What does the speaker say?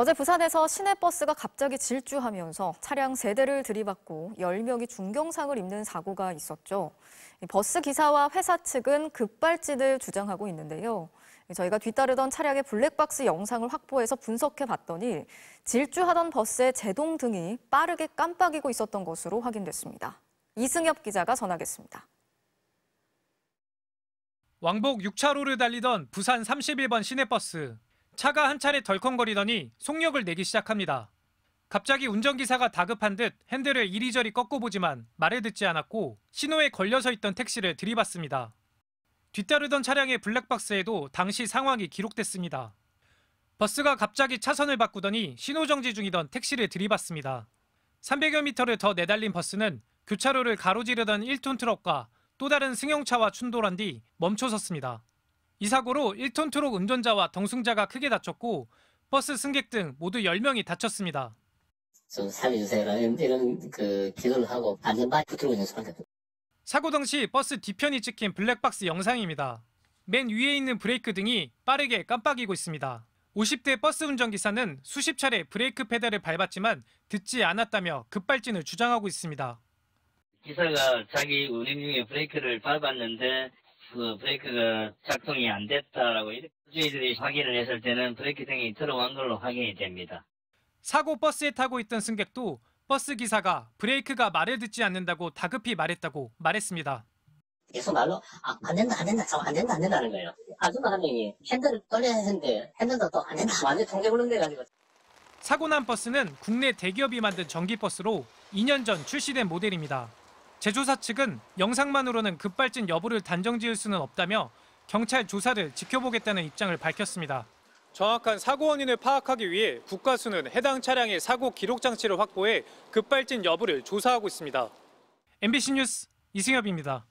어제 부산에서 시내버스가 갑자기 질주하면서 차량 세대를 들이받고 10명이 중경상을 입는 사고가 있었죠. 버스 기사와 회사 측은 급발진을 주장하고 있는데요. 저희가 뒤따르던 차량의 블랙박스 영상을 확보해서 분석해 봤더니 질주하던 버스의 제동 등이 빠르게 깜빡이고 있었던 것으로 확인됐습니다. 이승엽 기자가 전하겠습니다. 왕복 6차로를 달리던 부산 31번 시내버스. 차가 한 차례 덜컹거리더니 속력을 내기 시작합니다. 갑자기 운전기사가 다급한 듯 핸들을 이리저리 꺾고 보지만 말을 듣지 않았고 신호에 걸려서 있던 택시를 들이받습니다. 뒤따르던 차량의 블랙박스에도 당시 상황이 기록됐습니다. 버스가 갑자기 차선을 바꾸더니 신호정지 중이던 택시를 들이받습니다. 300여 미터를 더 내달린 버스는 교차로를 가로지르던 1톤 트럭과 또 다른 승용차와 충돌한 뒤 멈춰섰습니다. 이 사고로 1톤 트럭 운전자와 덩승자가 크게 다쳤고 버스 승객 등 모두 10명이 다쳤습니다. 그 사고 당시 버스 뒤편이 찍힌 블랙박스 영상입니다. 맨 위에 있는 브레이크 등이 빠르게 깜빡이고 있습니다. 50대 버스 운전기사는 수십 차례 브레이크 페달을 밟았지만 듣지 않았다며 급발진을 주장하고 있습니다. 기사가 자기 운행 중에 브레이크를 밟았는데 그 브레이크가 작동이 안 됐다라고 주의들이 확인을 했을 때는 브레이크 등이 들어간 걸로 확인이 됩니다. 사고 버스에 타고 있던 승객도 버스 기사가 브레이크가 말을 듣지 않는다고 다급히 말했다고 말했습니다. 계속 말로 아, 안 된다 안 된다 안 된다 안 된다는 거예요. 아줌마 한 명이 핸들을 떨려 했는데 핸들도 또안 된다 완전 통제 불능돼 가지고. 사고 난 버스는 국내 대기업이 만든 전기 버스로 2년 전 출시된 모델입니다. 제조사 측은 영상만으로는 급발진 여부를 단정지을 수는 없다며 경찰 조사를 지켜보겠다는 입장을 밝혔습니다. 정확한 사고 원인을 파악하기 위해 국가수는 해당 차량의 사고 기록 장치를 확보해 급발진 여부를 조사하고 있습니다. MBC 뉴스 이승엽입니다.